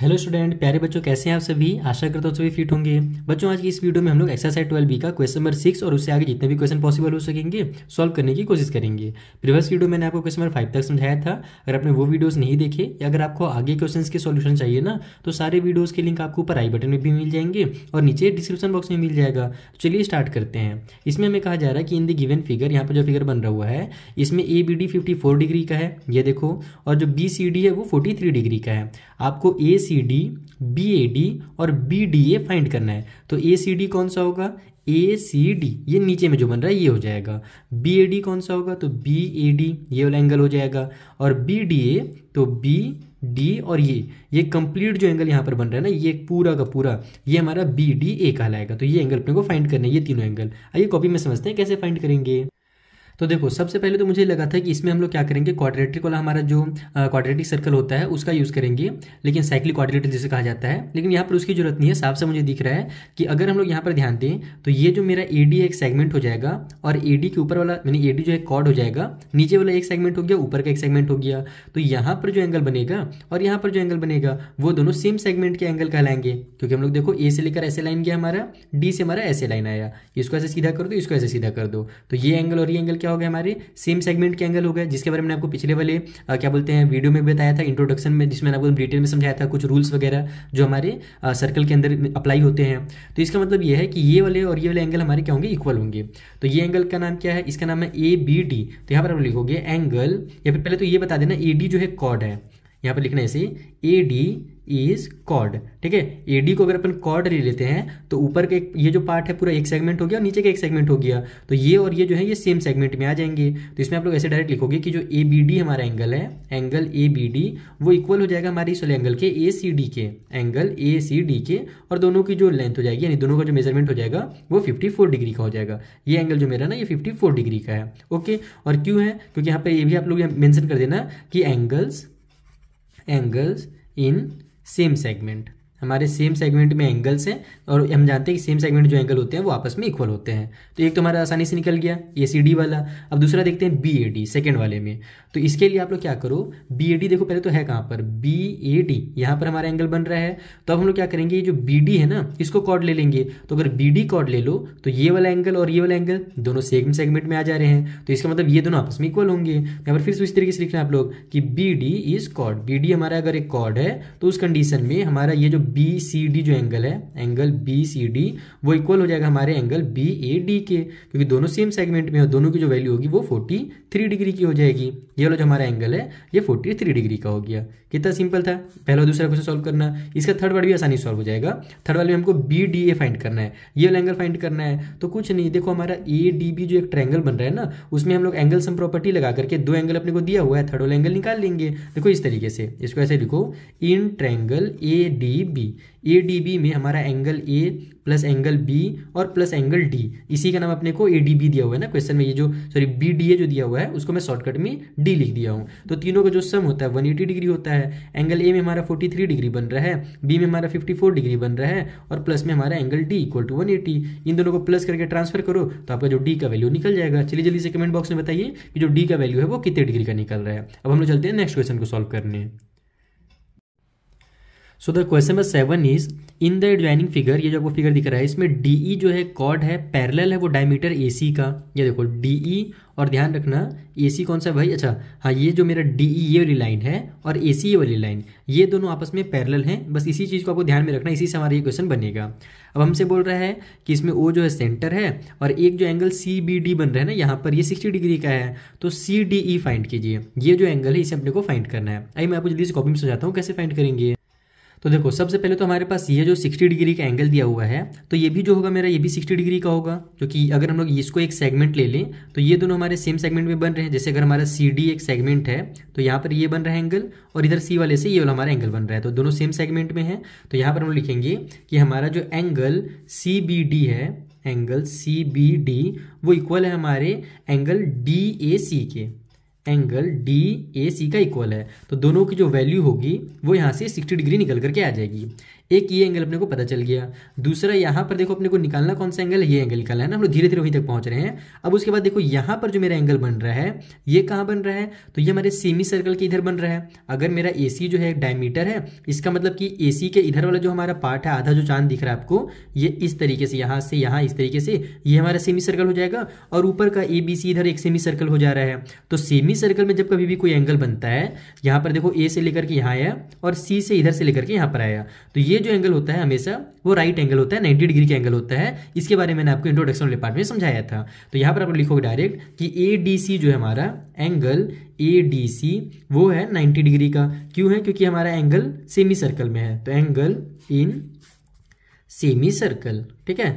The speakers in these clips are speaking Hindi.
हेलो स्टूडेंट प्यारे बच्चों कैसे हैं आप सभी आशा करता हूँ सभी फिट होंगे बच्चों आज की इस वीडियो में हम लोग एक्सरसाइज ट्वेल्व बी का क्वेश्चन नंबर सिक्स और उससे आगे जितने भी क्वेश्चन पॉसिबल हो सकेंगे सॉल्व करने की कोशिश करेंगे प्रीवियस वीडियो मैंने आपको क्वेश्चन नंबर फाइव तक समझाया था अगर आपने वो वीडियोज नहीं देखे या अगर आपको आगे क्वेश्चन के सोल्यूशन चाहिए ना तो सारे वीडियोज़ के लिंक आपको ऊपर आई बटन में भी मिल जाएंगे और नीचे डिस्क्रिप्शन बॉक्स में मिल जाएगा तो चलिए स्टार्ट करते हैं इसमें हमें कहा जा रहा है कि इन द गिवन फिगर यहाँ पर जो फिगर बन रहा हुआ है इसमें A B D fifty four degree का है ये देखो और जो बी सी डी है वो फोर्टी थ्री डिग्री का है आपको A C D B A D और बी डी ए फाइंड करना है तो ए सी डी कौन सा होगा ए सी डी ये नीचे में जो बन रहा है ये हो जाएगा बी ए डी कौन सा होगा तो बी ए डी ये वाला एंगल हो जाएगा और बी डी ए तो बी डी और ये ये कंप्लीट जो एंगल यहाँ पर बन रहा है ना ये पूरा का पूरा ये हमारा बी डी ए कहलाएगा तो ये एंगल अपने को फाइंड करना है ये तीनों एंगल आइए कॉपी में समझते हैं कैसे फाइंड करेंगे तो देखो सबसे पहले तो मुझे लगा था कि इसमें हम लोग क्या करेंगे क्वाड्रेटिक वाला हमारा जो क्वाड्रेटिक सर्कल होता है उसका यूज़ करेंगे लेकिन साइक्लिक क्वाड्रेटिक जिसे कहा जाता है लेकिन यहाँ पर उसकी जरूरत नहीं है साफ से मुझे दिख रहा है कि अगर हम लोग यहाँ पर ध्यान दें तो ये जो मेरा ए एक सेगमेंट हो जाएगा और ए के ऊपर वाला यानी ए जो है कॉड हो जाएगा नीचे वाला एक सेगमेंट हो गया ऊपर का एक सेगमेंट हो गया तो यहाँ पर जो एंगल बनेगा और यहाँ पर जो एंगल बनेगा वो दोनों सेम सेगमेंट के एंगल कहलाएंगे क्योंकि हम लोग देखो ए से लेकर ऐसे लाइन गया हमारा डी से हमारा ऐसे लाइन आया इसको ऐसे सीधा कर दो इसको ऐसे सीधा कर दो तो ये एंगल और ये एंगल क्या क्या हो गया हमारी सेम सेगमेंट के एंगल हो गए जिसके बारे में आपको पिछले वाले क्या बोलते हैं वीडियो में बताया था इंट्रोडक्शन में जिसमें आपको डिटेल में समझाया था कुछ रूल्स वगैरह जो हमारे सर्कल के अंदर अप्लाई होते हैं तो इसका मतलब यह है कि ये वाले और ये वाले एंगल हमारे क्या होंगे इक्वल होंगे तो ये एंगल का नाम क्या है इसका नाम है ए बी डी तो यहाँ पर आप लिखोगे एंगल या फिर पहले तो ये बता देना ए डी जो है कॉड है यहाँ पर लिखना है ए डी इज कॉर्ड ठीक है ए डी को अगर अपन कॉर्ड ले लेते हैं तो ऊपर एक ये जो पार्ट है पूरा एक सेगमेंट हो गया और नीचे का एक सेगमेंट हो गया तो ये और ये जो है ये सेम सेगमेंट में आ जाएंगे तो इसमें आप लोग ऐसे डायरेक्ट लिखोगे कि जो ए बी डी हमारा एंगल है एंगल ए बी डी वो इक्वल हो जाएगा हमारे इस वाले एंगल के ए सी डी के एंगल ए सी डी के और दोनों की जो लेंथ हो जाएगी यानी दोनों का जो मेजरमेंट हो जाएगा वो फिफ्टी फोर डिग्री का हो जाएगा ये एंगल जो मेरा ना ये फिफ्टी फोर डिग्री का है ओके और क्यों है क्योंकि यहाँ पर ये भी आप लोग मैंशन कर देना कि angles angles in same segment. हमारे सेम सेगमेंट में एंगल्स हैं और हम जानते हैं कि सेम सेगमेंट जो एंगल होते हैं वो आपस में इक्वल होते हैं तो एक तो हमारा आसानी से निकल गया ए सी डी वाला अब दूसरा देखते हैं बी ए डी सेकेंड वाले में तो इसके लिए आप लोग क्या करो बी ए डी देखो पहले तो है कहाँ पर बी ए डी यहाँ पर हमारा एंगल बन रहा है तो अब हम लोग क्या करेंगे ये जो बी डी है ना इसको कॉर्ड ले लेंगे तो अगर बी डी कॉर्ड ले लो तो ये वाला एंगल और ये वाला एंगल दोनों सेम सेगमेंट में आ जा रहे हैं तो इसका मतलब ये दोनों आपस में इक्वल होंगे यहाँ पर फिर से उसी तरीके से लिखना आप लोग कि B D is chord B D हमारा अगर एक कॉर्ड है तो उस कंडीशन में हमारा ये जो बी सी डी जो एंगल है एंगल बी सी डी वो इक्वल हो जाएगा हमारे एंगल बी ए डी के क्योंकि दोनों सेम सेगमेंट में हो दोनों की जो वैल्यू होगी वो फोर्टी थ्री डिग्री की हो जाएगी ये वाला जो हमारा एंगल है ये फोर्टी थ्री डिग्री का हो गया कितना सिंपल था पहला दूसरा क्वेश्चन सॉल्व करना इसका थर्ड वर्ड भी आसानी सॉल्व हो जाएगा थर्ड वाले में हमको बी डी ए फाइंड करना है ये वाला एंगल फाइंड करना है तो कुछ नहीं देखो हमारा ए डी बी जो एक ट्रैंगल बन रहा है ना उसमें हम लोग एंगल सम प्रॉपर्टी लगा करके दो एंगल अपने को दिया हुआ है थर्ड वाला एंगल निकाल लेंगे देखो इस तरीके से इसको ऐसे लिखो in triangle A D B B A D B में हमारा angle A plus angle B और प्लस एंगल डी इसी का नाम अपने को ए डी बी दिया हुआ है ना क्वेश्चन में ये जो सॉरी बी डी ए जो दिया हुआ है उसको मैं शॉर्टकट में डी लिख दिया हूँ तो तीनों का जो सम होता है वन एटी डिग्री होता है एंगल ए में हमारा फोर्टी थ्री डिग्री बन रहा है बी में हमारा फिफ्टी फोर डिग्री बन रहा है और प्लस में हमारा angle D equal to one eighty इन दोनों को प्लस करके ट्रांसफर करो तो आपका जो डी का वैल्यू निकल जाएगा चलिए जल्दी से कमेंट बॉक्स में बताइए कि जो डी का वैल्यू है वो कितने डिग्री का निकल रहा है अब हम लोग चलते हैं नेक्स्ट क्वेश्चन को सॉल्व करने so the question number seven is in the adjoining figure ये जो आपको फिगर दिख रहा है इसमें डी ई e जो है कॉर्ड है पैरेलल है वो डायमीटर ए सी का ये देखो डी ई e और ध्यान रखना ए सी कौन सा भाई अच्छा हाँ ये जो मेरा डी ई e, ये वाली लाइन है और ए सी ये वाली लाइन ये दोनों आपस में पैरेलल हैं बस इसी चीज़ को आपको ध्यान में रखना इसी से हमारा ये क्वेश्चन बनेगा अब हमसे बोल रहा है कि इसमें ओ जो है सेंटर है और एक जो एंगल सी बी डी बन रहा है ना यहाँ पर ये सिक्सटी डिग्री का है तो सी डी ई फाइंड कीजिए ये जो एंगल है इसे अपने को फाइंड करना है आई मैं आपको जल्दी से कॉपी में समझाता हूँ कैसे फाइंड करेंगे तो देखो सबसे पहले तो हमारे पास ये जो 60 डिग्री का एंगल दिया हुआ है तो ये भी जो होगा मेरा ये भी 60 डिग्री का होगा क्योंकि अगर हम लोग इसको एक सेगमेंट ले लें तो ये दोनों हमारे सेम सेगमेंट में बन रहे हैं जैसे अगर हमारा सी एक सेगमेंट है तो यहाँ पर ये बन रहा है एंगल और इधर सी वाले से ये वाला हमारा एंगल बन रहा है तो दोनों सेम सेगमेंट में है तो यहाँ पर हम लिखेंगे कि हमारा जो एंगल सी है एंगल सी बी डी वो इक्वल है हमारे एंगल डी ए सी के एंगल डी ए सी का इक्वल है तो दोनों की जो वैल्यू होगी वो यहाँ से 60 डिग्री निकल करके आ जाएगी एक ये एंगल अपने को पता चल गया दूसरा यहाँ पर देखो अपने को निकालना कौन सा एंगल है ये एंगल निकालना है ना हम लोग धीरे धीरे वहीं तक पहुँच रहे हैं अब उसके बाद देखो यहाँ पर जो मेरा एंगल बन रहा है ये कहाँ बन रहा है तो ये हमारे सेमी सर्कल के इधर बन रहा है अगर मेरा ए जो है डायमीटर है इसका मतलब कि ए के इधर वाला जो हमारा पार्ट है आधा जो चांद दिख रहा है आपको ये इस तरीके से यहाँ से यहाँ इस तरीके से ये हमारा सेमी सर्कल हो जाएगा और ऊपर का ए बी सी इधर एक सेमी सर्कल हो जा रहा है तो सेमी सर्कल में जब कभी भी कोई एंगल बनता है यहाँ पर देखो ए से लेकर के यहाँ आया और सी से इधर से लेकर के यहाँ पर आया तो ये जो एंगल होता है हमेशा वो राइट एंगल होता है नाइन्टी डिग्री का एंगल होता है इसके बारे में मैंने आपको इंट्रोडक्शन वाले पार्ट में समझाया था तो यहाँ पर आप लिखोगे डायरेक्ट कि ए डी सी जो है हमारा एंगल ए डी सी वो है नाइन्टी डिग्री का क्यों है क्योंकि हमारा एंगल सेमी सर्कल में है तो एंगल इन सेमी सर्कल ठीक है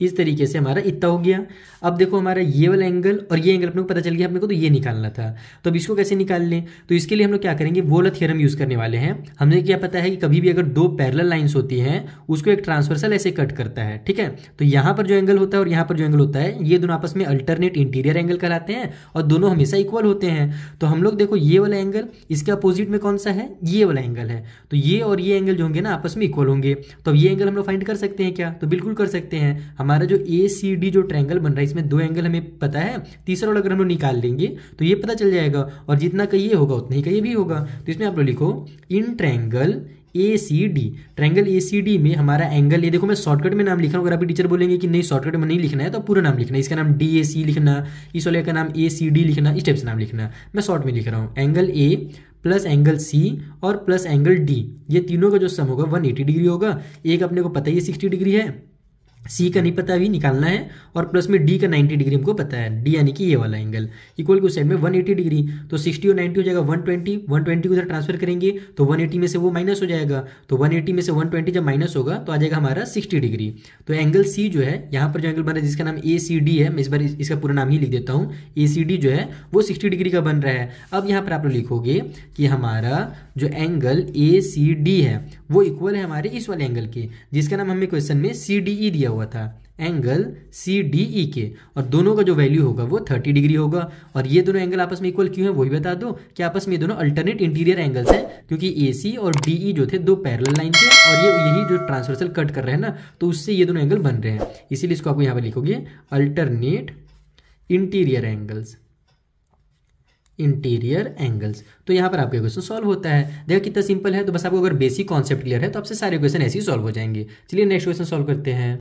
इस तरीके से हमारा इतना हो गया अब देखो हमारा ये वाला एंगल और ये एंगल अपने को पता चल गया अपने को तो ये निकालना था तो अब इसको कैसे निकाल लें तो इसके लिए हम लोग क्या करेंगे वो वाला थ्योरम यूज़ करने वाले हैं हमने क्या पता है कि कभी भी अगर दो पैरल लाइन्स होती हैं उसको एक ट्रांसवर्सल ऐसे कट करता है ठीक है तो यहाँ पर जो एंगल होता है और यहाँ पर जो एंगल होता है ये दोनों आपस में अल्टरनेट इंटीरियर एंगल कराते हैं और दोनों हमेशा इक्वल होते हैं तो हम लोग देखो ये वाला एंगल इसके अपोजिट में कौन सा है ये वाला एंगल है तो ये और ये एंगल जो होंगे ना आपस में इक्वल होंगे तो ये एंगल हम लोग फाइंड कर सकते हैं क्या तो बिल्कुल कर सकते हैं हमारा जो ए सी डी जो ट्रैंगल बन रहा है इसमें दो एंगल हमें पता है तीसरा वाला अगर हम लोग निकाल लेंगे तो ये पता चल जाएगा और जितना का ये होगा उतना ही का ये भी होगा तो इसमें आप लोग लिखो in triangle A C D triangle A C D में हमारा एंगल ये देखो मैं शॉर्टकट में नाम लिख रहा हूँ अगर आप टीचर बोलेंगे कि नहीं शॉर्टकट में नहीं लिखना है तो पूरा नाम लिखना है इसका नाम डी ए सी लिखना इस वाले का नाम ए सी डी लिखना इस टाइप से नाम लिखना मैं शॉर्ट में लिख रहा हूँ angle A plus angle C और प्लस एंगल डी ये तीनों का जो सम होगा 180 डिग्री होगा एक अपने को पता ही 60 डिग्री है सी का नहीं पता अभी निकालना है और प्लस में डी का 90 डिग्री हमको पता है डी यानी कि ये वाला एंगल इक्वल के साइड में 180 डिग्री तो 60 और 90 हो जाएगा 120 120 को उधर ट्रांसफर करेंगे तो 180 में से वो माइनस हो जाएगा तो 180 में से 120 जब माइनस होगा तो आ जाएगा हमारा 60 डिग्री तो एंगल सी जो है यहाँ पर जो एंगल बन रहा है जिसका नाम ए सी डी है मैं इस बार इसका पूरा नाम ही लिख देता हूँ ए सी डी जो है वो सिक्सटी डिग्री का बन रहा है अब यहाँ पर आप लोग लिखोगे कि हमारा जो एंगल ए सी डी है वो इक्वल है हमारे इस वाले एंगल के जिसका नाम हमें क्वेश्चन में सी डी ई दिया दिया हुआ था एंगल सी डी ई के और दोनों का जो वैल्यू होगा वो थर्टी डिग्री होगा और ये दोनों एंगल आपस में इक्वल क्यों है वो वही बता दो कि आपस में ये दोनों अल्टरनेट इंटीरियर एंगल्स हैं क्योंकि ए सी और डी ई e जो थे दो पैरल लाइन थे और ये यही जो ट्रांसवर्सल कट कर रहे हैं ना तो उससे ये दोनों एंगल बन रहे हैं इसीलिए इसको आपको यहाँ पर लिखोगे alternate interior angles interior angles तो यहाँ पर आपका क्वेश्चन सॉल्व होता है देखो कितना सिंपल है तो बस आपको अगर बेसिक कॉन्सेप्ट क्लियर है तो आपसे सारे क्वेश्चन ऐसे ही सॉल्व हो जाएंगे चलिए नेक्स्ट क्वेश्चन सॉल्व करते हैं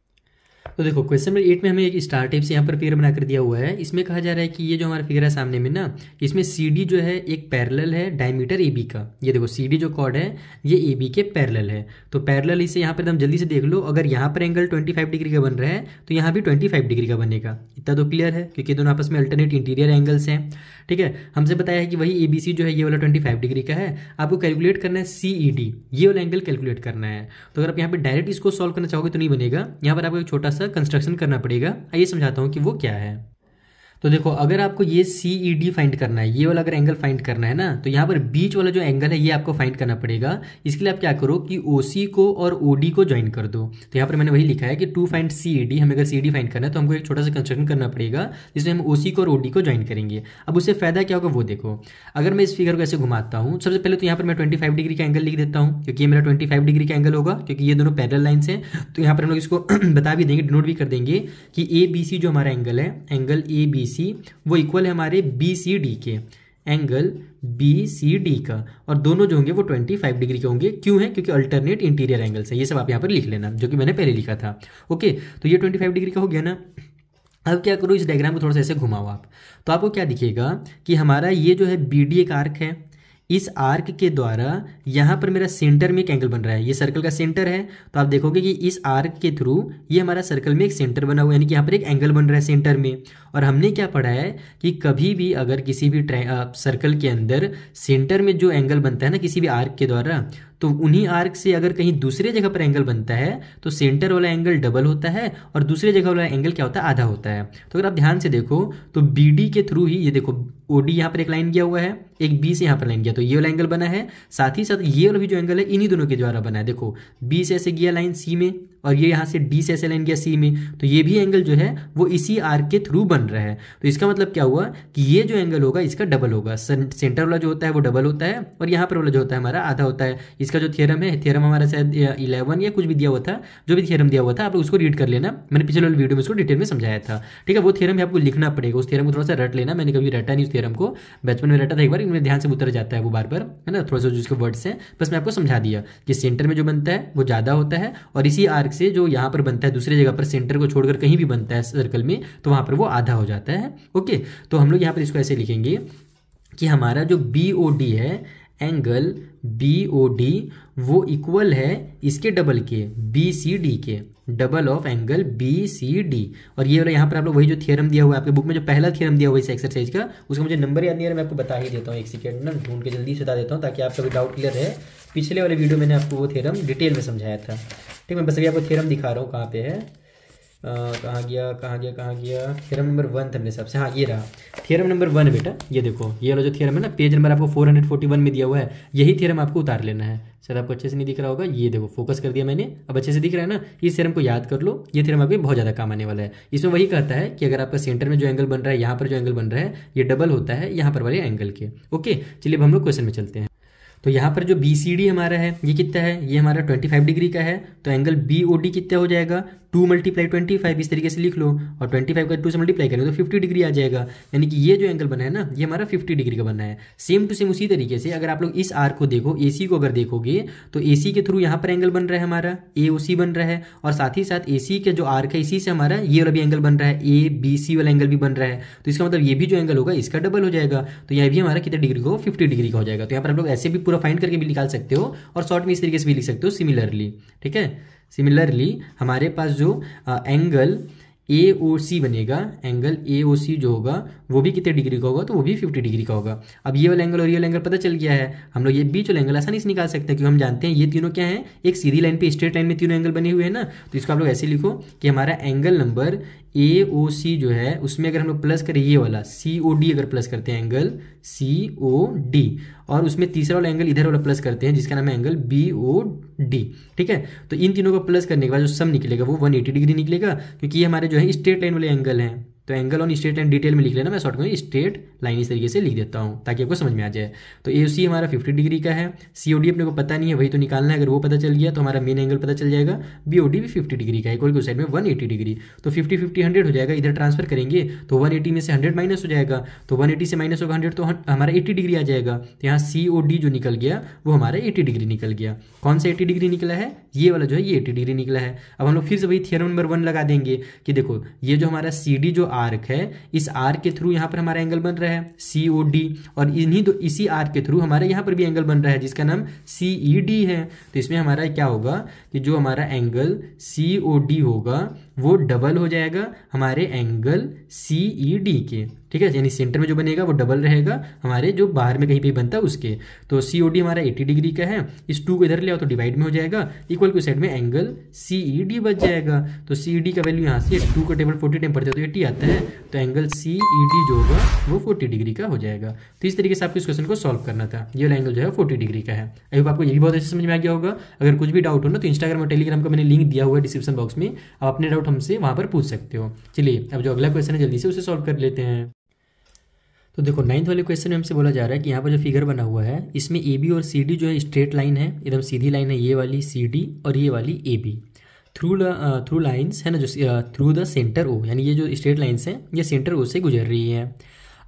तो देखो क्वेश्चन नंबर एट में हमें एक स्टार टाइप से यहाँ पर फिगर बनाकर दिया हुआ है इसमें कहा जा रहा है कि ये जो हमारा फिगर है सामने में ना इसमें सी जो है एक पैरल है डायमीटर ए का ये देखो सी जो कॉर्ड है ये ए के पैरल है तो पैरल इसे यहाँ पर एकदम जल्दी से देख लो अगर यहाँ पर एंगल ट्वेंटी डिग्री का बन रहा है तो यहाँ भी ट्वेंटी डिग्री का बनेगा इतना तो क्लियर है क्योंकि दोनों आपस में अल्टरनेट इंटीरियर एंगल्स हैं ठीक है हमसे बताया है कि वही ए जो है ये वाला ट्वेंटी डिग्री का है आपको कैलकुलेट करना है सी e ये वाला एंगल कैलकुलेट करना है तो अगर आप यहाँ पर डायरेक्ट इसको सॉल्व करना चाहोगे तो नहीं बनेगा यहाँ पर आपको एक छोटा सा कंस्ट्रक्शन करना पड़ेगा आइए समझाता हूँ कि वो क्या है तो देखो अगर आपको ये सी ई डी फाइंड करना है ये वाला अगर एंगल फाइंड करना है ना तो यहाँ पर बीच वाला जो एंगल है ये आपको फाइंड करना पड़ेगा इसके लिए आप क्या करो कि ओ सी को और ओ डी को ज्वाइन कर दो तो यहाँ पर मैंने वही लिखा है कि to find C E D हमें अगर सी डी फाइंड करना है तो हमको एक छोटा सा कंस्ट्रक्शन करना पड़ेगा जिसमें हम ओ सी को और ओ डी को ज्वाइन करेंगे अब उससे फायदा क्या होगा वो देखो अगर मैं इस फिगर को ऐसे घुमाता हूँ सबसे पहले तो यहाँ पर मैं ट्वेंटी फाइव डिग्री का एंगल लिख देता हूँ क्योंकि ये मेरा ट्वेंटी फाइव डिग्री का एंगल होगा क्योंकि ये दोनों पैरल लाइन्स हैं तो यहाँ पर हम लोग इसको बता भी देंगे डिनोट भी कर देंगे कि ए बी सी जो हमारा एंगल है एंगल ए बी सी वो इक्वल है हमारे बी सी डी के एंगल बी सी डी का और दोनों जो होंगे वो 25 डिग्री के होंगे क्यों है क्योंकि अल्टरनेट इंटीरियर एंगल्स है ये सब आप यहाँ पर लिख लेना जो कि मैंने पहले लिखा था ओके तो ये 25 डिग्री का हो गया ना अब क्या करो इस डायग्राम को थोड़ा सा ऐसे घुमाओ आप तो आपको क्या दिखेगा कि हमारा ये जो है बी डी एक आर्क है इस आर्क के द्वारा यहाँ पर मेरा सेंटर में एक एंगल बन रहा है ये सर्कल का सेंटर है तो आप देखोगे कि इस आर्क के थ्रू ये हमारा सर्कल में एक सेंटर बना हुआ है यानी कि यहाँ पर एक एंगल बन रहा है सेंटर में और हमने क्या पढ़ा है कि कभी भी अगर किसी भी आ, सर्कल के अंदर सेंटर में जो एंगल बनता है ना किसी भी आर्क के द्वारा तो उन्हीं आर्क से अगर कहीं दूसरे जगह पर एंगल बनता है तो सेंटर वाला एंगल डबल होता है और दूसरे जगह वाला एंगल क्या होता है आधा होता है तो अगर आप ध्यान से देखो तो बी के थ्रू ही ये देखो ओ डी यहाँ पर एक लाइन गया हुआ है एक बी से यहाँ पर लाइन गया तो ये वाला एंगल बना है साथ ही साथ ये वाला भी जो एंगल है इन्हीं दोनों के द्वारा बना है देखो बी से ऐसे गया लाइन सी में और ये यहाँ से डी से ऐसे लाइन गया सी में तो ये भी एंगल जो है वो इसी आर के थ्रू बन रहा है तो इसका मतलब क्या हुआ कि ये जो एंगल होगा इसका डबल होगा सेंटर वाला जो होता है वो डबल होता है और यहाँ पर वाला जो होता है हमारा आधा होता है इसका जो थियरम है थियरम हमारा शायद इलेवन या कुछ भी दिया हुआ था जो भी थियरम दिया हुआ था आप उसको रीड कर लेना मैंने पिछले वाले वीडियो में उसको डिटेल में समझाया था ठीक है वो थियरम आपको लिखना पड़ेगा उस थियरम को थोड़ा सा रट लेना मैंने कभी रटा नहीं थ्योरम को बचपन में रहता था एक बार इनमें ध्यान से उतर जाता है वो बार बार है ना थोड़ा सा जो उसके वर्ड्स हैं बस मैं आपको समझा दिया कि सेंटर में जो बनता है वो ज़्यादा होता है और इसी आर्क से जो यहाँ पर बनता है दूसरी जगह पर सेंटर को छोड़कर कहीं भी बनता है सर्कल में तो वहाँ पर वो आधा हो जाता है ओके तो हम लोग यहाँ पर इसको ऐसे लिखेंगे कि हमारा जो बी ओ डी है एंगल बी ओ डी वो इक्वल है इसके डबल के बी सी डी के double of angle B C D और ये वाला यहाँ पर आप लोग वही जो थ्योरम दिया हुआ है आपके बुक में जो पहला थ्योरम दिया हुआ है इस एक्सरसाइज का उसका मुझे नंबर याद नहीं है मैं आपको बता ही देता हूँ एक सेकेंड ना ढूंढ के जल्दी से बता देता हूँ ताकि आपका भी डाउट क्लियर रहे पिछले वाले वीडियो मैंने आपको वो थेरम डिटेल में समझाया था ठीक है मैं बस अभी आपको थेरम दिखा रहा हूँ कहाँ पे है कहाँ गया कहाँ गया कहाँ गया थियरम नंबर वन था मेरे हिसाब से हाँ ये रहा थियरम नंबर वन बेटा ये देखो ये वाला जो थियरम है ना पेज नंबर आपको फोर हंड्रेड फोर्टी वन में दिया हुआ है यही थियरम आपको उतार लेना है शायद आपको अच्छे से नहीं दिख रहा होगा ये देखो फोकस कर दिया मैंने अब अच्छे से दिख रहा है ना इस थियरम को याद कर लो ये थियरम आपके बहुत ज़्यादा काम आने वाला है इसमें वही कहता है कि अगर आपका सेंटर में जो एंगल बन रहा है यहाँ पर जो एंगल बन रहा है ये डबल होता है यहाँ पर वाले एंगल के ओके चलिए अब हम लोग क्वेश्चन में चलते हैं तो यहाँ पर जो बी सी डी हमारा है ये कितना है ये हमारा 25 डिग्री का है तो एंगल बी ओ डी कितना हो जाएगा टू मल्टीप्लाई ट्वेंटी फाइव इस तरीके से लिख लो और ट्वेंटी फाइव का टू से मल्टीप्लाई करेंगे तो फिफ्टी डिग्री आ जाएगा यानी कि ये जो एंगल बना है ना ये हमारा फिफ्टी डिग्री का बना है सेम टू सेम उसी तरीके से अगर आप लोग इस आर को देखो ए को अगर देखोगे तो ए के थ्रू यहाँ पर एंगल बन रहा है हमारा ए बन रहा है और साथ ही साथ ए के जो आर्क है इसी से हमारा ये वाला भी एंगल बन रहा है ए बी सी वाला एंगल भी बन रहा है तो इसका मतलब ये भी जो एंगल होगा इसका डबल हो जाएगा तो यह भी हमारा कितने डिग्री को फिफ्टी डिग्री का हो जाएगा तो यहाँ पर आप लोग ऐसे भी पूरा फाइंड करके भी निकाल सकते हो और शॉर्ट में इस तरीके से भी लिख सकते हो सिमिलरली ठीक है सिमिलरली हमारे पास जो एंगल ए ओ सी बनेगा एंगल ए ओ सी जो होगा वो भी कितने डिग्री का होगा तो वो भी 50 डिग्री का होगा अब ये वाला एंगल और ये वाला एंगल पता चल गया है हम लोग ये बीच वाला एंगल आसानी से निकाल सकते हैं क्योंकि हम जानते हैं ये तीनों क्या है एक सीधी लाइन पे स्ट्रेट लाइन में तीनों एंगल बने हुए हैं ना तो इसको आप लोग ऐसे लिखो कि हमारा एंगल नंबर ए ओ सी जो है उसमें अगर हम लोग प्लस करें ये वाला सी ओ डी अगर प्लस करते हैं एंगल सी ओ डी और उसमें तीसरा वाला एंगल इधर वाला प्लस करते हैं जिसका नाम है एंगल बी ओ डी ठीक है तो इन तीनों को प्लस करने के बाद जो सम निकलेगा वो 180 डिग्री निकलेगा क्योंकि ये हमारे जो है स्ट्रेट लाइन वाले एंगल हैं तो angle on straight line detail में लिख लेना मैं शॉर्ट में स्टेट लाइन इस तरीके से लिख देता हूँ ताकि आपको समझ में आ जाए तो ए सी हमारा फिफ्टी डिग्री का है सी ओ डी अपने को पता नहीं है वही तो निकालना है अगर वो पता चल गया तो हमारा मेन एंगल पता चल जाएगा बी ओ डी भी फिफ्टी डिग्री का इक्वल की साइड में वन एटी डिग्री तो फिफ्टी फिफ्टी हंड्रेड हो जाएगा इधर ट्रांसफर करेंगे तो वन एटी में से हंड्रेड माइनस हो जाएगा तो वन एटी से माइनस होगा हंड्रेड तो हमारा एटी डिग्री आ जाएगा तो यहाँ सी ओ डी जो निकल गया वो हमारा एटी डिग्री निकल गया कौन सा एटी डिग्री निकला है ये वाला जो है ये एटी डिग्री निकला है अब हम लोग फिर से वही थियरम नंबर वन लगा देंगे कि देखो ये जो हमारा सी डी जो आर्क है इस आर्क के थ्रू यहाँ पर हमारा एंगल बन रहा है सी ओ डी और इन्हीं दो इसी आर्क के थ्रू हमारा यहाँ पर भी एंगल बन रहा है जिसका नाम सी ई डी है तो इसमें हमारा क्या होगा कि जो हमारा एंगल सी ओ डी होगा वो डबल हो जाएगा हमारे एंगल सी ई डी के ठीक है यानी सेंटर में जो बनेगा वो डबल रहेगा हमारे जो बाहर में कहीं पे बनता है उसके तो सी ओ डी हमारा 80 डिग्री का है इस टू को इधर ले आओ तो डिवाइड में हो जाएगा इक्वल टू साइड में एंगल सी ई डी बच जाएगा तो सी ई डी का वैल्यू यहाँ से टू का टेबल फोर्टी टाइम पड़ता है तो एट्टी आता है तो एंगल सी ई डी जो होगा वो फोर्टी डिग्री का हो जाएगा तो इस तरीके से आपको इस क्वेश्चन को सॉल्व करना था ये एंगल जो है फोर्टी डिग्री का है आई होप आपको ये भी बहुत अच्छे समझ में आ गया होगा अगर कुछ भी डाउट हो ना तो इंस्टाग्राम और टेलीग्राम का मैंने लिंक दिया हुआ है डिस्क्रिप्शन बॉक्स में आप अपने डाउट डाउट हमसे वहां पर पूछ सकते हो चलिए अब जो अगला क्वेश्चन है जल्दी से उसे सॉल्व कर लेते हैं तो देखो नाइन्थ वाले क्वेश्चन में हमसे बोला जा रहा है कि यहाँ पर जो फिगर बना हुआ है इसमें ए बी और सी डी जो है स्ट्रेट लाइन है एकदम सीधी लाइन है ये वाली सी डी और ये वाली A B through through lines है ना जो थ्रू द सेंटर ओ यानी ये जो स्ट्रेट लाइन्स हैं ये सेंटर ओ से गुजर रही है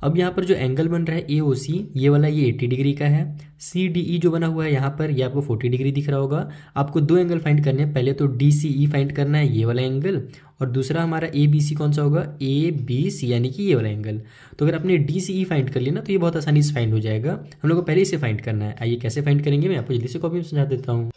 अब यहाँ पर जो एंगल बन रहा है ए ओ सी ये वाला ये 80 डिग्री का है सी डी ई जो बना हुआ है यहाँ पर ये आपको 40 डिग्री दिख रहा होगा आपको दो एंगल फाइंड करने हैं पहले तो डी सी ई फाइंड करना है ये वाला एंगल और दूसरा हमारा ए बी सी कौन सा होगा ए बी सी यानी कि ये वाला एंगल तो अगर आपने डी सी ई फाइंड कर लिया ना तो ये बहुत आसानी से फाइंड हो जाएगा हम लोग को पहले इसे फाइंड करना है आइए कैसे फाइंड करेंगे मैं आपको जल्दी से कॉपी में समझा देता हूँ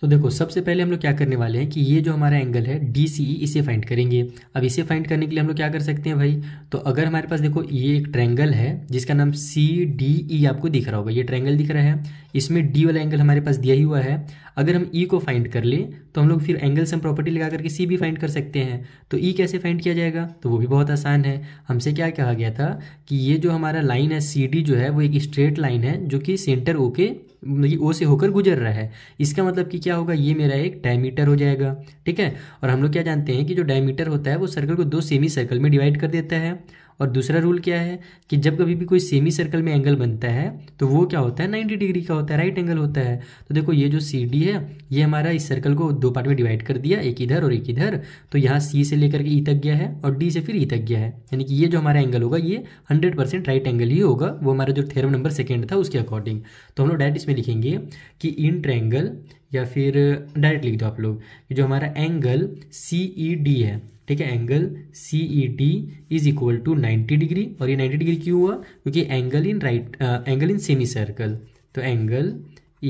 तो देखो सबसे पहले हम लोग क्या करने वाले हैं कि ये जो हमारा एंगल है डी सी ई इसे फाइंड करेंगे अब इसे फाइंड करने के लिए हम लोग क्या कर सकते हैं भाई तो अगर हमारे पास देखो ये एक ट्रैंगल है जिसका नाम सी डी ई आपको दिख रहा होगा ये ट्रैंगल दिख रहा है इसमें डी वाला एंगल हमारे पास दिया ही हुआ है अगर हम ई e को फाइंड कर ले तो हम लोग फिर एंगल हम प्रॉपर्टी लगा करके सी भी फाइंड कर सकते हैं तो ई e कैसे फाइंड किया जाएगा तो वो भी बहुत आसान है हमसे क्या कहा गया था कि ये जो हमारा लाइन है सी डी जो है वो एक स्ट्रेट लाइन है जो कि सेंटर के ये मतलब ओ से होकर गुजर रहा है इसका मतलब कि क्या होगा ये मेरा एक डायमीटर हो जाएगा ठीक है और हम लोग क्या जानते हैं कि जो डायमीटर होता है वो सर्कल को दो सेमी सर्कल में डिवाइड कर देता है और दूसरा रूल क्या है कि जब कभी भी कोई सेमी सर्कल में एंगल बनता है तो वो क्या होता है नाइन्टी डिग्री का होता है राइट एंगल होता है तो देखो ये जो सी डी है ये हमारा इस सर्कल को दो पार्ट में डिवाइड कर दिया एक इधर और एक इधर तो यहाँ सी से लेकर के ई e तक गया है और डी से फिर ई e तक गया है यानी कि ये जो हमारा एंगल होगा ये हंड्रेड परसेंट राइट एंगल ही होगा वो हमारा जो थेरम नंबर सेकेंड था उसके अकॉर्डिंग तो हम लोग डायरेक्ट इसमें लिखेंगे कि इन ट्रैंगल या फिर डायरेक्ट लिख दो आप लोग कि जो हमारा एंगल सी ई डी है ठीक है angle C E D is equal to 90 degree और ये 90 डिग्री क्यों हुआ क्योंकि angle in right angle in semi circle तो angle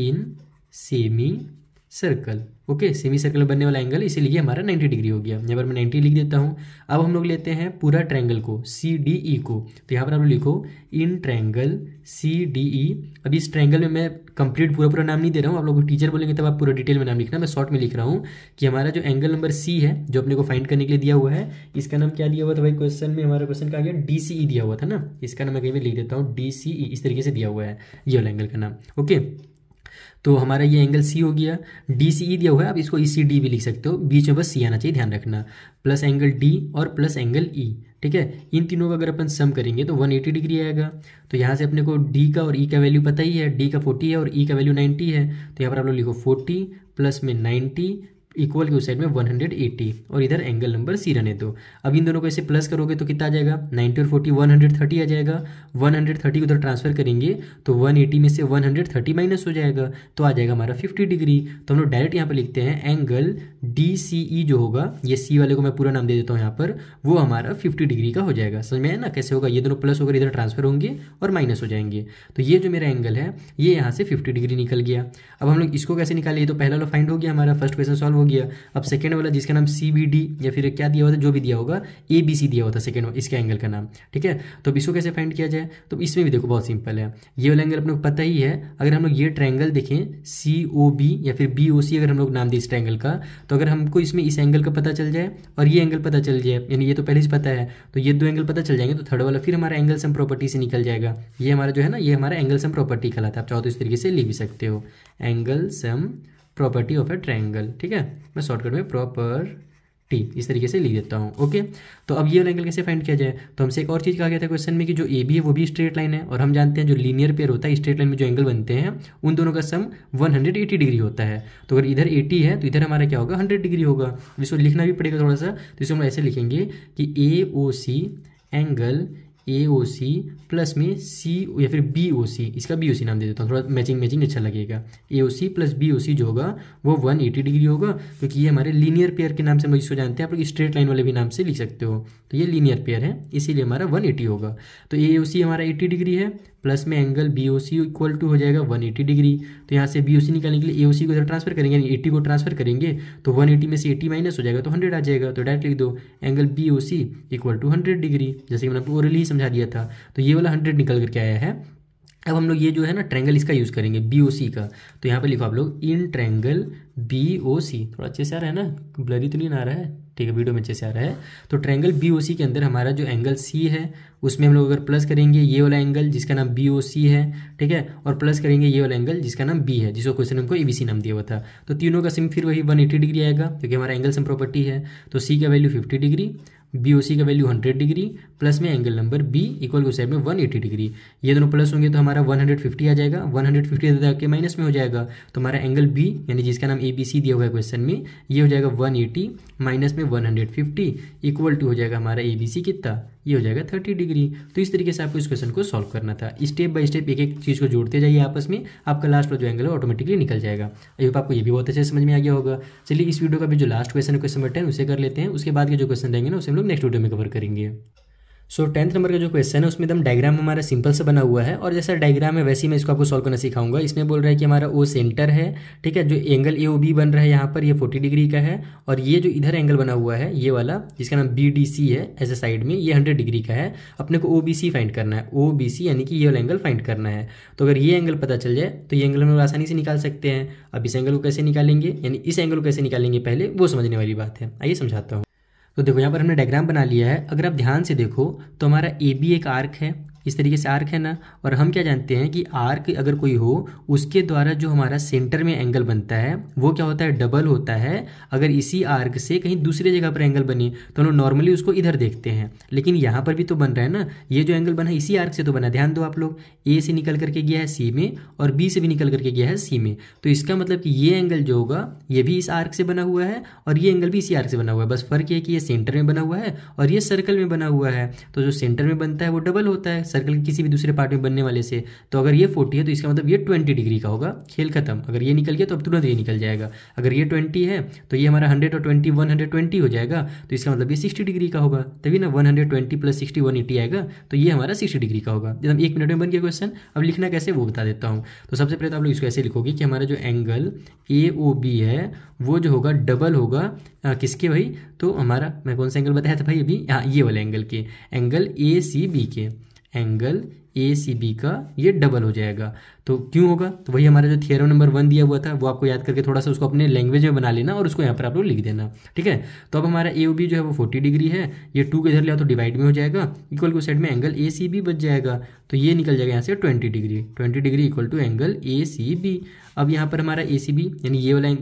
in semi circle okay semi circle बनने वाला एंगल इसीलिए हमारा 90 डिग्री हो गया यहाँ पर मैं 90 लिख देता हूँ अब हम लोग लेते हैं पूरा ट्रैंगल को सी डी ई को तो यहाँ पर आप लोग लिखो in triangle C D E अब इस ट्रैंगल में मैं कंप्लीट पूरा पूरा नाम नहीं दे रहा हूँ आप लोग टीचर बोलेंगे तब आप पूरा डिटेल में नाम लिखना मैं शॉर्ट में लिख रहा हूँ कि हमारा जो एंगल नंबर सी है जो अपने को फाइंड करने के लिए दिया हुआ है इसका नाम क्या दिया हुआ था भाई क्वेश्चन में हमारा क्वेश्चन का आ गया डी सी ई दिया हुआ था ना इसका नाम मैं कहीं पर लिख देता हूँ डी सी ई इस तरीके से दिया हुआ है ये वाला एंगल का नाम ओके तो हमारा ये एंगल सी हो गया डी सी ई दिया हुआ है आप इसको ई सी डी भी लिख सकते हो बीच में बस सी आना चाहिए ध्यान रखना प्लस एंगल डी और प्लस एंगल ई ठीक है इन तीनों का अगर अपन सम करेंगे तो 180 डिग्री आएगा तो यहाँ से अपने को डी का और ई e का वैल्यू पता ही है डी का 40 है और ई e का वैल्यू 90 है तो यहाँ पर आप लोग लिखो 40 प्लस में नाइन्टी इक्वल के उस साइड में 180 और इधर एंगल नंबर सी रहने दो अब इन दोनों को ऐसे प्लस करोगे तो कितना आ जाएगा 90 और 40 130 आ जाएगा 130 उधर ट्रांसफर करेंगे तो 180 में से 130 माइनस हो जाएगा तो आ जाएगा हमारा 50 डिग्री तो हम लोग डायरेक्ट यहाँ पर लिखते हैं एंगल डी सी ई जो होगा ये सी वाले को मैं पूरा नाम दे देता हूँ यहाँ पर वो हमारा फिफ्टी डिग्री का हो जाएगा समझ में है ना कैसे होगा ये दोनों प्लस होकर इधर ट्रांसफर होंगे और माइनस हो जाएंगे तो ये जो मेरा एंगल है ये यहाँ से फिफ्टी डिग्री निकल गया अब हम लोग इसको कैसे निकाले तो पहला लो फाइंड हो गया हमारा फर्स्ट क्वेश्चन सॉल्व हो हो गया अब सेकेंड वाला जिसका नाम सी बी डी या फिर क्या दिया होता है जो भी दिया होगा ए बी सी दिया होता है सेकेंड इसके एंगल का नाम ठीक है तो अब इसको कैसे फाइंड किया जाए तो इसमें भी देखो बहुत सिंपल है ये वाला एंगल अपने पता ही है अगर हम लोग ये ट्रैंगल देखें सी ओ बी या फिर बी ओ सी अगर हम लोग नाम दें इस ट्रैंगल का तो अगर हमको इसमें इस एंगल का पता चल जाए और ये एंगल पता चल जाए यानी ये तो पहले से पता है तो ये दो एंगल पता चल जाएंगे तो थर्ड वाला फिर हमारा एंगल सम प्रॉपर्टी से निकल जाएगा ये हमारा जो है ना ये हमारा एंगल सम प्रॉपर्टी कहलाता है आप चाहो तो इस तरीके से लिख भी सकते हो angle sum property of a triangle ठीक है मैं शॉर्टकट में प्रॉपर टी इस तरीके से लिख देता हूँ ओके तो अब ये एंगल कैसे फाइंड किया जाए तो हमसे एक और चीज़ कहा गया था क्वेश्चन में कि जो ए बी है वो भी स्ट्रेट लाइन है और हम जानते हैं जो लीनियर पेयर होता है स्ट्रेट लाइन में जो एंगल बनते हैं उन दोनों का सम 180 डिग्री होता है तो अगर इधर 80 है तो इधर हमारा क्या होगा 100 डिग्री होगा इसको लिखना भी पड़ेगा थोड़ा सा तो इसको हम ऐसे लिखेंगे कि ए O C angle A O C plus में सी या फिर बी ओ सी इसका बी ओ सी नाम दे देता हूँ थोड़ा मैचिंग मैचिंग अच्छा लगेगा ए O C plus B O सी जो होगा वो वन एटी डिग्री होगा क्योंकि ये हमारे लीनियर पेयर के नाम से हम इसको जानते हैं आप लोग स्ट्रेट लाइन वाले भी नाम से लिख सकते हो तो ये लीनियर पेयर है इसीलिए हमारा वन एटी होगा तो ए ओ सी हमारा एटी डिग्री है प्लस में angle B O C equal to हो जाएगा 180 डिग्री तो यहाँ से बी ओ सी निकालने के लिए ए ओ सी को इधर ट्रांसफर करेंगे यानी 80 को ट्रांसफर करेंगे तो 180 में से 80 माइनस हो जाएगा तो 100 आ जाएगा तो डायरेक्ट लिख दो angle B O C equal to hundred degree जैसे कि मैंने आपको ओरली ही समझा दिया था तो ये वाला हंड्रेड निकल करके आया है अब हम लोग ये जो है ना ट्रैंगल इसका यूज़ करेंगे बी ओ सी का तो यहाँ पर लिखो आप लोग इन ट्रैंगल बी ओ सी थोड़ा अच्छे से आ रहा है ना ब्लरी तो नहीं आ रहा है ठीक है वीडियो में जैसे आ रहा है तो ट्रैंगल बी ओ सी के अंदर हमारा जो एंगल सी है उसमें हम लोग अगर प्लस करेंगे ये वाला एंगल जिसका नाम बी ओ सी है ठीक है और प्लस करेंगे ये वाला एंगल जिसका नाम बी है जिसको क्वेश्चन हमको ए बी सी नाम दिया हुआ था तो तीनों का सिम फिर वही वन डिग्री आएगा क्योंकि हमारा एंगल सिम प्रॉपर्टी है तो सी का value fifty degree B O C का वैल्यू हंड्रेड डिग्री प्लस में angle number B equal to side में वन एटी डिग्री ये दोनों प्लस होंगे तो हमारा वन हंड्रेड फिफ्टी आ जाएगा वन हंड्रेड फिफ्टी के माइनस में हो जाएगा तो हमारा एंगल बी यानी जिसका नाम ए बी सी दिया हुआ है क्वेश्चन में ये हो जाएगा वन एटी माइनस में one hundred fifty equal to हो जाएगा हमारा ए बी सी कितना ये हो जाएगा थर्टी डिग्री तो इस तरीके से आपको इस क्वेश्चन को सॉल्व करना था स्टेप बाय स्टेप एक एक चीज़ को जोड़ते जाइए आपस में आपका लास्ट वाला जो एंगल है ऑटोमेटिकली निकल जाएगा आई होप आपको ये भी बहुत अच्छे समझ में आ गया होगा चलिए इस वीडियो का भी जो last question question number ten उसे कर लेते हैं उसके बाद के जो क्वेश्चन रहेंगे ना उसे हम लोग नेक्स्ट वीडियो में कवर करेंगे सो टेंथ नंबर का जो क्वेश्चन है उसमें एकदम डायग्राम हमारा सिंपल से बना हुआ है और जैसा डायग्राम है वैसे मैं इसको आपको सॉल्व करना सिखाऊंगा इसमें बोल रहा है कि हमारा ओ सेंटर है ठीक है जो एंगल ए ओ बी बन रहा है यहाँ पर ये फोर्टी डिग्री का है और ये जो इधर एंगल बना हुआ है ये वाला जिसका नाम बी डी सी है एज ए साइड में ये हंड्रेड डिग्री का है अपने को ओ बी सी फाइंड करना है ओ बी सी यानी कि ये वाला एंगल फाइंड करना है तो अगर ये एंगल पता चल जाए तो ये एंगल हम लोग आसानी से निकाल सकते हैं अब इस एंगल को कैसे निकालेंगे यानी इस एंगल को कैसे निकालेंगे पहले वो समझने वाली बात है आइए समझाता हूँ तो देखो यहाँ पर हमने डायग्राम बना लिया है अगर आप ध्यान से देखो तो हमारा ए बी एक आर्क है इस तरीके से आर्क है ना और हम क्या जानते हैं कि आर्क अगर कोई हो उसके द्वारा जो हमारा सेंटर में एंगल बनता है वो क्या होता है डबल होता है अगर इसी आर्क से कहीं दूसरी जगह पर एंगल बने तो हम लोग नॉर्मली उसको इधर देखते हैं लेकिन यहाँ पर भी तो बन रहा है ना ये जो एंगल बना है इसी आर्क से तो बना ध्यान दो आप लोग ए से निकल करके गया है सी में और बी से भी निकल करके गया है सी में तो इसका मतलब कि ये एंगल जो होगा ये भी इस आर्क से बना हुआ है और ये एंगल भी इसी आर्क से बना हुआ है बस फर्क ये है कि ये सेंटर में बना हुआ है और ये सर्कल में बना हुआ है तो जो सेंटर में बनता है वो डबल होता है सर्कल के किसी भी दूसरे पार्ट में बनने वाले से तो अगर ये फोर्टी है तो इसका मतलब ये ट्वेंटी डिग्री का होगा खेल खत्म अगर ये निकल गया तो अब तुरंत ये निकल जाएगा अगर ये ट्वेंटी है तो ये हमारा हंड्रेड और ट्वेंटी वन हंड्रेड ट्वेंटी हो जाएगा तो इसका मतलब ये सिक्सटी डिग्री का होगा तभी ना one hundred twenty plus sixty one eighty आएगा तो ये हमारा सिक्सटी डिग्री का होगा एकदम एक मिनट में बन गया क्वेश्चन अब लिखना कैसे वो बता देता हूँ तो सबसे पहले तो आप लोग इसको ऐसे लिखोगे कि हमारा जो एंगल ए ओ बी है वो जो होगा डबल होगा आ, किसके भाई तो हमारा मैं कौन सा एंगल बताया था भाई अभी हाँ ये वाले एंगल के एंगल ए सी बी के एंगल ए सी बी का ये डबल हो जाएगा तो क्यों होगा तो वही हमारा जो थियरम नंबर वन दिया हुआ था वो आपको याद करके थोड़ा सा उसको अपने लैंग्वेज में बना लेना और उसको यहाँ पर आप लोग लिख देना ठीक है तो अब हमारा ए ओ बी जो है वो फोर्टी डिग्री है ये टू के इधर लिया तो डिवाइड में हो जाएगा इक्वल टू साइड में एंगल ए सी बी बच जाएगा तो ये निकल जाएगा यहाँ से twenty degree twenty degree equal to angle A C B अब यहाँ पर हमारा ए सी बी यानी ये वाला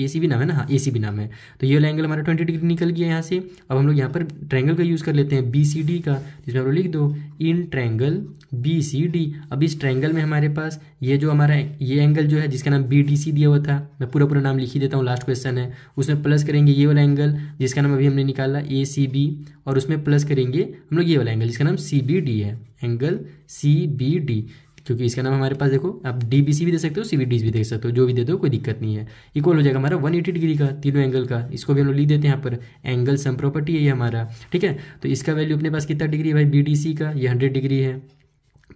ए सी भी नाम है ना हाँ ए सी भी नाम है तो ये वाला एंगल हमारा ट्वेंटी डिग्री निकल गया यहाँ से अब हम लोग यहाँ पर ट्रैंगल का यूज़ कर लेते हैं बी सी डी का जिसमें हम लोग लिख दो in triangle B C D अब इस ट्रैंगल में हमारे पास ये जो हमारा ये एंगल जो है जिसका नाम बी डी सी दिया हुआ था मैं पूरा पूरा नाम लिख ही देता हूँ लास्ट क्वेश्चन है उसमें प्लस करेंगे ये वाला एंगल जिसका नाम अभी हमने निकाला ए सी बी और उसमें प्लस करेंगे हम लोग ये वाला एंगल जिसका नाम सी बी डी है एंगल सी बी डी क्योंकि इसका नाम हमारे पास देखो आप डी बी सी भी दे सकते हो सी बी डी भी दे सकते हो जो भी दे दो कोई दिक्कत नहीं है इक्वल हो जाएगा हमारा वन एटी डिग्री का तीनों एंगल का इसको भी हम लोग लिख देते हैं यहाँ पर एंगल सम प्रॉपर्टी है ये हमारा ठीक है तो इसका वैल्यू अपने पास कितना डिग्री है भाई बी डी सी का ये हंड्रेड डिग्री है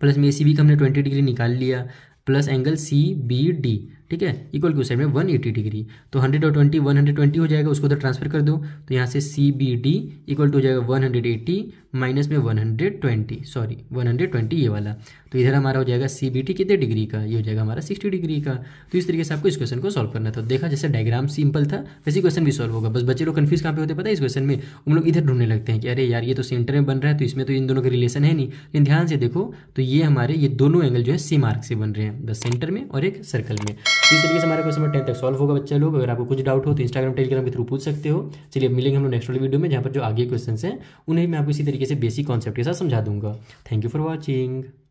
प्लस में ए सी बी का हमने ट्वेंटी डिग्री निकाल लिया plus angle C B D ठीक है इक्वल क्यू साइड में वन एटी डिग्री तो हंड्रेड और ट्वेंटी वन हंड्रेड ट्वेंटी हो जाएगा उसको उधर तो ट्रांसफर कर दो तो यहाँ से C B D equal to हो जाएगा वन हंड्रेड एट्टी माइनस में one hundred twenty sorry one hundred twenty ये वाला तो इधर हमारा हो जाएगा सी बी टी कितने डिग्री का ये हो जाएगा हमारा सिक्सटी डिग्री का तो इस तरीके से आपको इस क्वेश्चन को सॉल्व करना था तो देखा जैसे डायग्राम सिंपल था वैसे क्वेश्चन भी सॉल्व होगा बस बच्चे लोग कन्फ्यूज कहाँ पे होते पता है इस क्वेश्चन में हम लोग इधर ढूंढने लगते हैं कि अरे यार ये तो सेंटर में बन रहा है तो इसमें तो इन दोनों का रिलेशन है नहीं लेकिन ध्यान से देखो तो ये हमारे ये दोनों एंगल जो है सी मार्क से बन रहे हैं द सेंटर में और एक सर्कल में इस तरीके से हमारे क्वेश्चन टेंथ तक सॉल्व होगा बच्चा लोग अगर आपको कुछ डाउट हो तो इंस्टाग्राम टेलीग्राम के थ्रू पूछ सकते हो चलिए अब मिलेंगे हम लोग नेक्स्ट वाली वीडियो में जहाँ पर जो आगे क्वेश्चन हैं उन्हें मैं आपको इसी तरीके से बेसिक कॉन्सेप्ट के साथ समझा दूंगा थैंक यू फॉर वॉचिंग